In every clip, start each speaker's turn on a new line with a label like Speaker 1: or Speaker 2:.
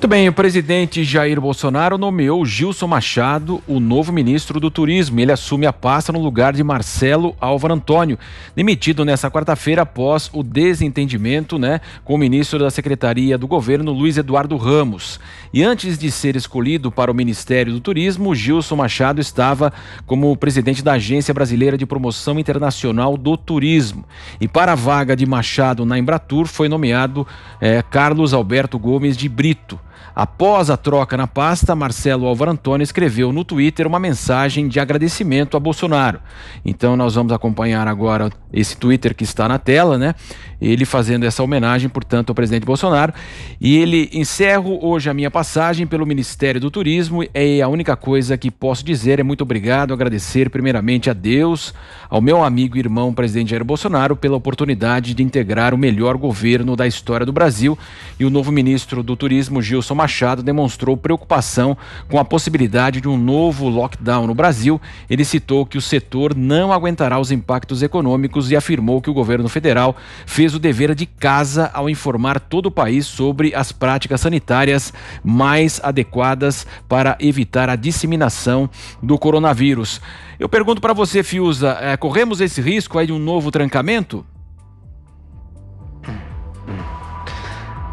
Speaker 1: Muito bem, o presidente Jair Bolsonaro nomeou Gilson Machado o novo ministro do Turismo. Ele assume a pasta no lugar de Marcelo Álvaro Antônio, demitido nesta quarta-feira após o desentendimento né, com o ministro da Secretaria do Governo, Luiz Eduardo Ramos. E antes de ser escolhido para o Ministério do Turismo, Gilson Machado estava como presidente da Agência Brasileira de Promoção Internacional do Turismo. E para a vaga de Machado na Embratur foi nomeado eh, Carlos Alberto Gomes de Brito. Após a troca na pasta, Marcelo Álvaro Antônio escreveu no Twitter uma mensagem de agradecimento a Bolsonaro. Então nós vamos acompanhar agora esse Twitter que está na tela, né? Ele fazendo essa homenagem, portanto, ao presidente Bolsonaro. E ele encerro hoje a minha passagem pelo Ministério do Turismo. É a única coisa que posso dizer é muito obrigado, agradecer primeiramente a Deus, ao meu amigo e irmão presidente Jair Bolsonaro pela oportunidade de integrar o melhor governo da história do Brasil e o novo ministro do Turismo Gil Adilson Machado demonstrou preocupação com a possibilidade de um novo lockdown no Brasil. Ele citou que o setor não aguentará os impactos econômicos e afirmou que o governo federal fez o dever de casa ao informar todo o país sobre as práticas sanitárias mais adequadas para evitar a disseminação do coronavírus. Eu pergunto para você, Fiuza, é, corremos esse risco aí de um novo trancamento?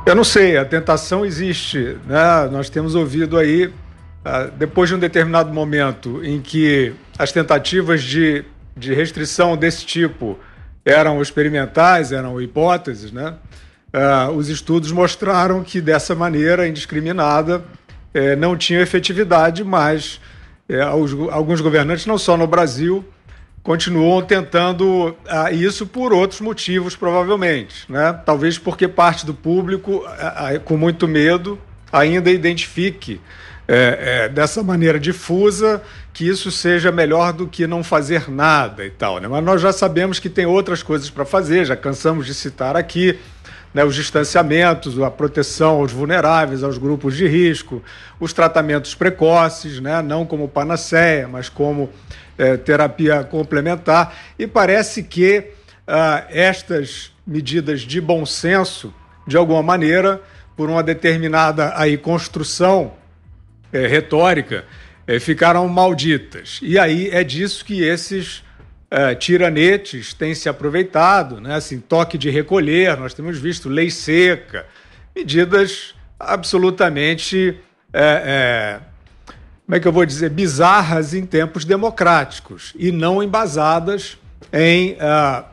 Speaker 2: Eu não sei, a tentação existe. Né? Nós temos ouvido aí, ah, depois de um determinado momento em que as tentativas de, de restrição desse tipo eram experimentais, eram hipóteses, né? Ah, os estudos mostraram que dessa maneira indiscriminada eh, não tinha efetividade, mas eh, alguns governantes, não só no Brasil, continuam tentando ah, isso por outros motivos, provavelmente. Né? Talvez porque parte do público, ah, ah com muito medo, ainda identifique é, é, dessa maneira difusa que isso seja melhor do que não fazer nada e tal. Né? Mas nós já sabemos que tem outras coisas para fazer, já cansamos de citar aqui. Né, os distanciamentos, a proteção aos vulneráveis, aos grupos de risco, os tratamentos precoces, né, não como panaceia, mas como é, terapia complementar. E parece que ah, estas medidas de bom senso, de alguma maneira, por uma determinada aí construção é, retórica, é, ficaram malditas. E aí é disso que esses é, tiranetes têm se aproveitado, né? assim, toque de recolher, nós temos visto lei seca, medidas absolutamente é, é como é que eu vou dizer, bizarras em tempos democráticos e não embasadas em uh,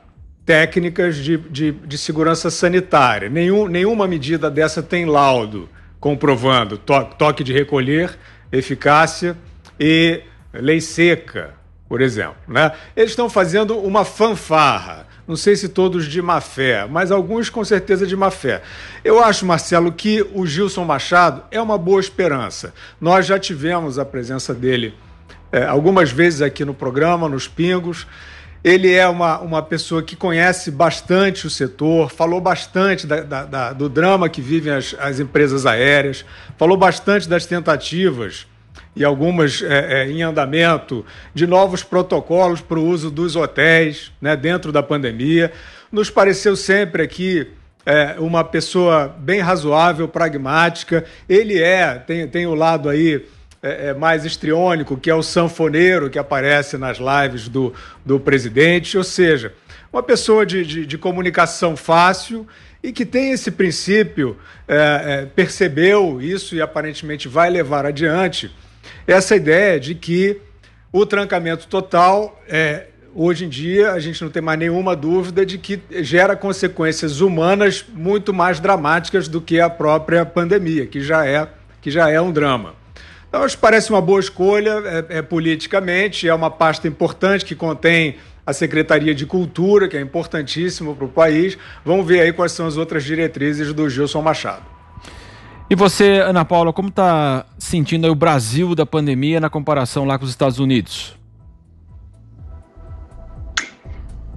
Speaker 2: técnicas de, de, de, segurança sanitária. Nenhum, nenhuma medida dessa tem laudo comprovando to, toque de recolher, eficácia e lei seca, por exemplo. Né? Eles estão fazendo uma fanfarra não sei se todos de má fé, mas alguns com certeza de má fé. Eu acho, Marcelo, que o Gilson Machado é uma boa esperança. Nós já tivemos a presença dele é, algumas vezes aqui no programa, nos Pingos. Ele é uma, uma pessoa que conhece bastante o setor, falou bastante da, da, da, do drama que vivem as, as empresas aéreas, falou bastante das tentativas e algumas é, é, em andamento, de novos protocolos para o uso dos hotéis né, dentro da pandemia. Nos pareceu sempre aqui é, uma pessoa bem razoável, pragmática. Ele é, tem, tem o lado aí é, é mais estriônico, que é o sanfoneiro que aparece nas lives do, do presidente, ou seja, uma pessoa de, de, de comunicação fácil e que tem esse princípio, é, é, percebeu isso e aparentemente vai levar adiante essa é ideia de que o trancamento total, é, hoje em dia, a gente não tem mais nenhuma dúvida de que gera consequências humanas muito mais dramáticas do que a própria pandemia, que já é, que já é um drama. Então, acho que parece uma boa escolha é, é, politicamente, é uma pasta importante que contém a Secretaria de Cultura, que é importantíssimo para o país. Vamos ver aí quais são as outras diretrizes do Gilson Machado.
Speaker 1: E você, Ana Paula, como está sentindo o Brasil da pandemia na comparação lá com os Estados Unidos?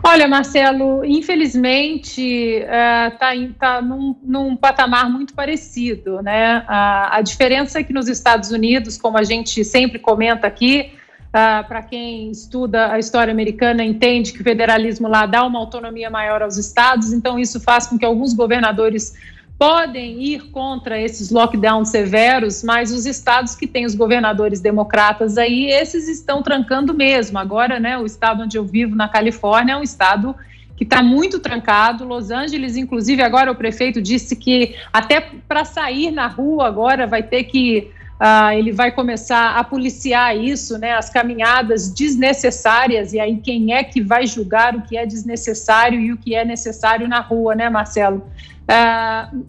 Speaker 3: Olha, Marcelo, infelizmente está é, uh, tá num, num, patamar muito parecido, né? A, a, diferença é que nos Estados Unidos, como a gente sempre comenta aqui, uh, é, para quem estuda a história americana entende que o federalismo lá dá uma autonomia maior aos estados, então isso faz com que alguns governadores podem ir contra esses lockdowns severos, mas os estados que têm os governadores democratas aí, esses estão trancando mesmo. Agora, né, o estado onde eu vivo, na Califórnia, é um estado que está muito trancado. Los Angeles, inclusive, agora o prefeito disse que até para sair na rua agora vai ter que. Uh, ele vai começar a policiar isso, né? As caminhadas desnecessárias, e aí quem é que vai julgar o que é desnecessário e o que é necessário na rua, né, Marcelo? Uh,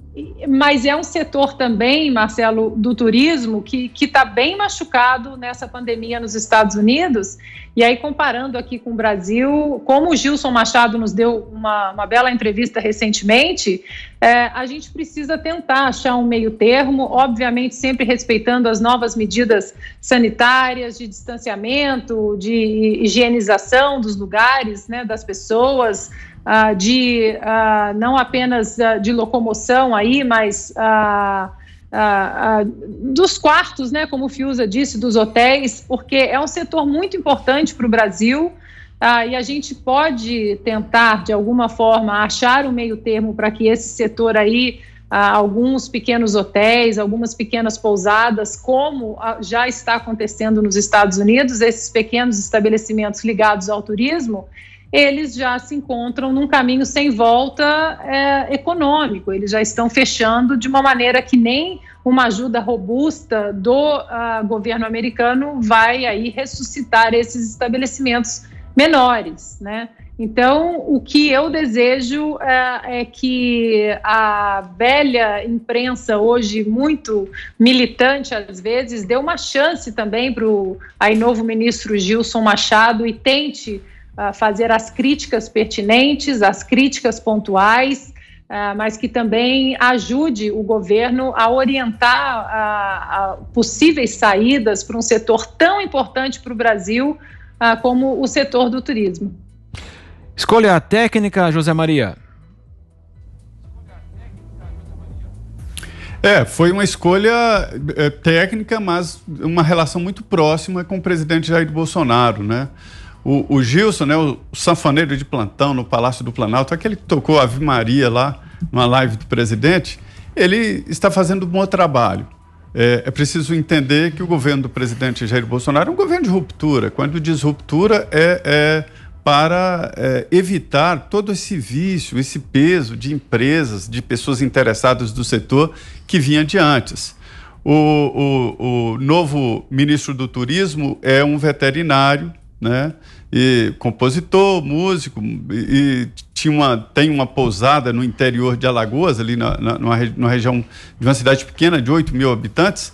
Speaker 3: mas é um setor também, Marcelo, do turismo que está bem machucado nessa pandemia nos Estados Unidos. E aí, comparando aqui com o Brasil, como o Gilson Machado nos deu uma, uma bela entrevista recentemente, é, a gente precisa tentar achar um meio termo, obviamente sempre respeitando as novas medidas sanitárias de distanciamento, de higienização dos lugares, né, das pessoas, ah, de ah, não apenas ah, de locomoção aí, mas dos quartos, né, como o Fiuza disse, dos hotéis, porque é um setor muito importante para o Brasil. e a gente pode tentar, de alguma forma, achar um meio termo para que esse setor aí alguns pequenos hotéis, algumas pequenas pousadas, como já está acontecendo nos Estados Unidos, esses pequenos estabelecimentos ligados ao turismo, eles já se encontram num caminho sem volta é, econômico, eles já estão fechando de uma maneira que nem uma ajuda robusta do uh, governo americano vai aí ressuscitar esses estabelecimentos menores, né? Então, o que eu desejo é, é que a velha imprensa, hoje muito militante às vezes, dê uma chance também para o aí novo ministro Gilson Machado e tente fazer as críticas pertinentes, as críticas pontuais, uh, mas que também ajude o governo a orientar possíveis saídas para um setor tão importante para o Brasil ah, como o setor do turismo.
Speaker 1: Escolha a técnica, José Maria.
Speaker 4: É, foi uma escolha é, técnica, mas uma relação muito próxima com o presidente Jair Bolsonaro, né? o, o Gilson, né, o sanfoneiro de plantão no Palácio do Planalto, aquele que tocou Ave Maria lá, numa live do presidente, ele está fazendo um bom trabalho. É, é, preciso entender que o governo do presidente Jair Bolsonaro é um governo de ruptura. Quando diz ruptura, é, é para é, evitar todo esse vício, esse peso de empresas, de pessoas interessadas do setor que vinha de antes. O, o, o novo ministro do Turismo é um veterinário né? E compositor, músico, e, tinha uma, tem uma pousada no interior de Alagoas, ali na, na numa, numa região de uma cidade pequena de 8 mil habitantes.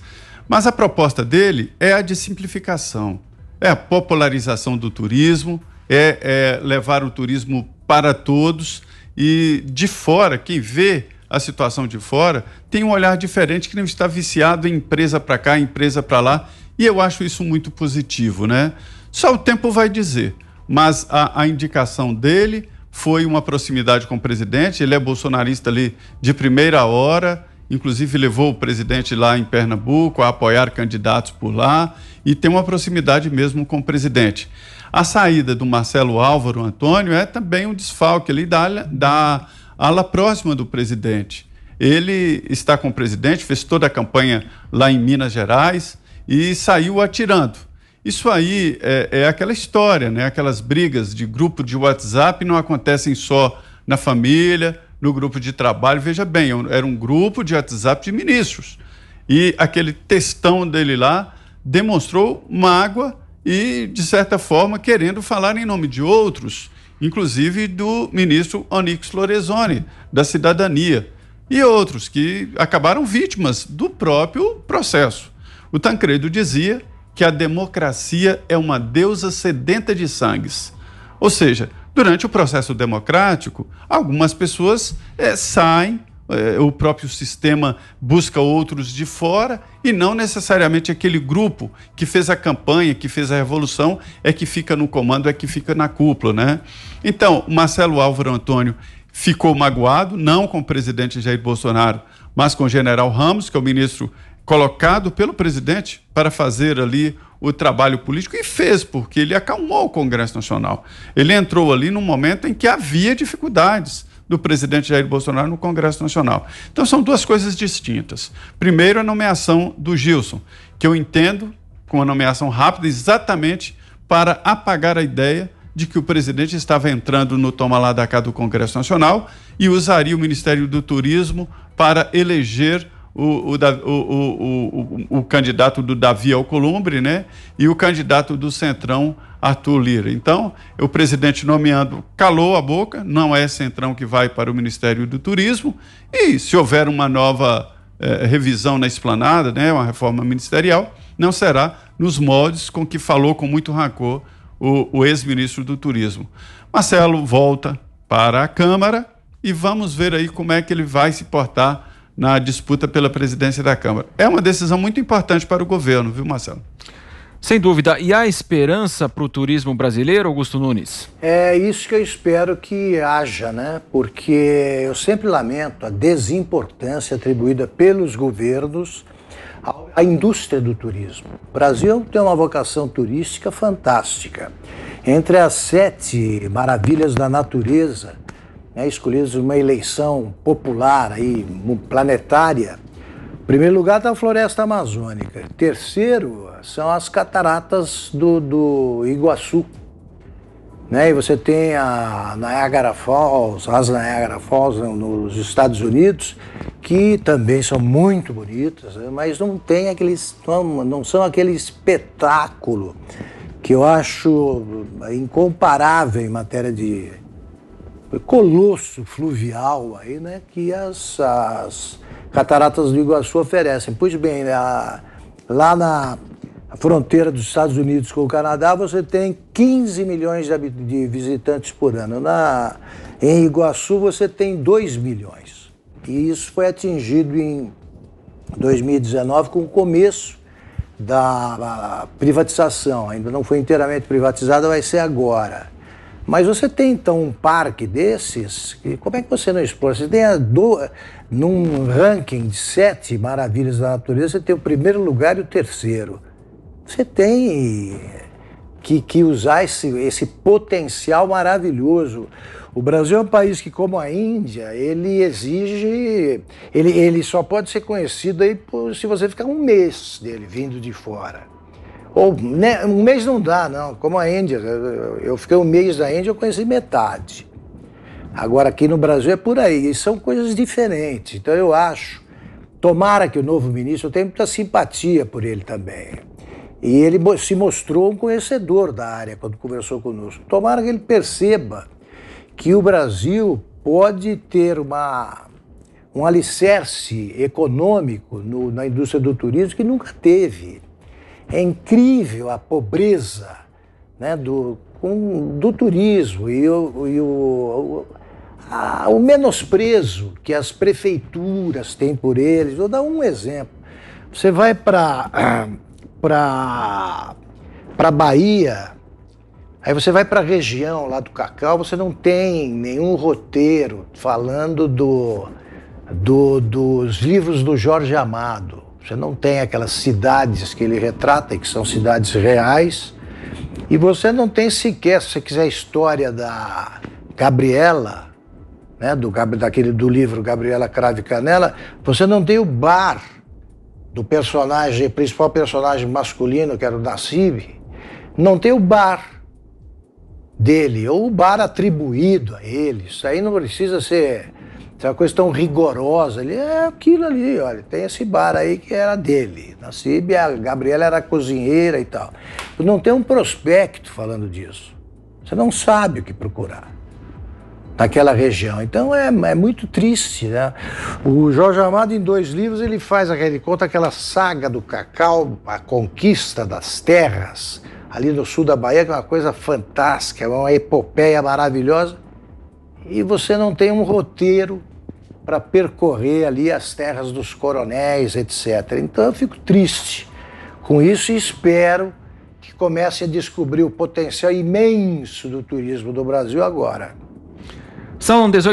Speaker 4: Mas a proposta dele é a de simplificação, é a popularização do turismo, é, é levar o turismo para todos e de fora, quem vê a situação de fora tem um olhar diferente que não está viciado em empresa para cá, empresa para lá. E eu acho isso muito positivo, né? Só o tempo vai dizer. Mas a, a indicação dele foi uma proximidade com o presidente. Ele é bolsonarista ali de primeira hora, inclusive levou o presidente lá em Pernambuco a apoiar candidatos por lá e tem uma proximidade mesmo com o presidente. A saída do Marcelo Álvaro Antônio é também um desfalque ali da, da ala próxima do presidente. Ele está com o presidente, fez toda a campanha lá em Minas Gerais e saiu atirando. Isso aí é, é, aquela história, né? Aquelas brigas de grupo de WhatsApp não acontecem só na família, no grupo de trabalho. Veja bem, era um grupo de WhatsApp de ministros. E aquele textão dele lá demonstrou mágoa e, de certa forma, querendo falar em nome de outros, inclusive do ministro Onix Lorenzoni, da Cidadania, e outros que acabaram vítimas do próprio processo. O Tancredo dizia que a democracia é uma deusa sedenta de sangues. Ou seja, durante o processo democrático, algumas pessoas é, saem, é, o próprio sistema busca outros de fora e não necessariamente aquele grupo que fez a campanha, que fez a revolução, é que fica no comando, é que fica na cúpula, né? Então, Marcelo Álvaro Antônio ficou magoado, não com o presidente Jair Bolsonaro, mas com o general Ramos, que é o ministro colocado pelo presidente para fazer ali o trabalho político e fez, porque ele acalmou o Congresso Nacional. Ele entrou ali num momento em que havia dificuldades do presidente Jair Bolsonaro no Congresso Nacional. Então são duas coisas distintas. Primeiro, a nomeação do Gilson, que eu entendo com a nomeação rápida exatamente para apagar a ideia de que o presidente estava entrando no toma lá da cá do Congresso Nacional e usaria o Ministério do Turismo para eleger o, o, o, o, candidato do Davi Alcolumbre, né? E o candidato do Centrão, Arthur Lira. Então, o presidente nomeando calou a boca, não é Centrão que vai para o Ministério do Turismo. E se houver uma nova eh, revisão na esplanada, né? Uma reforma ministerial, não será nos moldes com que falou com muito rancor o, o ex-ministro do Turismo. Marcelo volta para a Câmara e vamos ver aí como é que ele vai se portar na disputa pela presidência da Câmara. É uma decisão muito importante para o governo, viu, Marcelo? Sem dúvida. E há esperança
Speaker 1: para o turismo brasileiro, Augusto Nunes?
Speaker 5: É isso que eu espero que haja, né? Porque eu sempre lamento a desimportância atribuída pelos governos à indústria do turismo. O Brasil tem uma vocação turística fantástica. Entre as sete maravilhas da natureza, né, escolhidos numa eleição popular, aí, planetária. Em primeiro lugar está a floresta amazônica. Terceiro são as cataratas do, do Iguaçu. Né? E você tem a Niagara Falls, as Niagara Falls nos Estados Unidos, que também são muito bonitas, né? mas não tem aqueles, não são aquele espetáculo que eu acho incomparável em matéria de colosso fluvial aí, né, que as, as cataratas do Iguaçu oferecem. Pois bem, né, a, lá na fronteira dos Estados Unidos com o Canadá, você tem 15 milhões de, de visitantes por ano. Na, em Iguaçu, você tem 2 milhões. E isso foi atingido em 2019 com o começo da privatização. Ainda não foi inteiramente privatizada, vai ser agora. Mas você tem então um parque desses, e como é que você não explora? Você tem a do, num ranking de sete maravilhas da natureza, você tem o primeiro lugar e o terceiro. Você tem que, que usar esse, esse potencial maravilhoso. O Brasil é um país que, como a Índia, ele exige. Ele, ele só pode ser conhecido aí por, se você ficar um mês dele vindo de fora. Ou, né, um mês não dá, não. Como a Índia, eu fiquei um mês na Índia, eu conheci metade. Agora aqui no Brasil é por aí, e são coisas diferentes. Então eu acho, tomara que o novo ministro, eu tenho muita simpatia por ele também. E ele se mostrou um conhecedor da área quando conversou conosco. Tomara que ele perceba que o Brasil pode ter uma, um alicerce econômico no, na indústria do turismo que nunca teve. É incrível a pobreza né, do, um, do turismo e, o, e o, a, o menosprezo que as prefeituras têm por eles. Vou dar um exemplo. Você vai para para Bahia, Aí você vai para a região lá do Cacau, você não tem nenhum roteiro falando do, do, dos livros do Jorge Amado. Você não tem aquelas cidades que ele retrata, que são cidades reais. E você não tem sequer, se você quiser a história da Gabriela, né, do, daquele, do livro Gabriela Crave Canela, você não tem o bar do personagem, principal personagem masculino, que era o Nassib, não tem o bar dele, ou o bar atribuído a ele. Isso aí não precisa ser isso é uma coisa tão rigorosa. Ele é aquilo ali, olha, tem esse bar aí que era dele. CIB, a Gabriela era cozinheira e tal. não tem um prospecto falando disso. Você não sabe o que procurar naquela região. Então é, é muito triste, né? O Jorge Amado, em dois livros, ele faz aquele conta aquela saga do cacau, a conquista das terras ali no sul da Bahia, que é uma coisa fantástica, é uma epopeia maravilhosa e você não tem um roteiro para percorrer ali as terras dos coronéis, etc. Então eu fico triste com isso e espero que comece a descobrir o potencial imenso do turismo do Brasil agora.
Speaker 1: São 18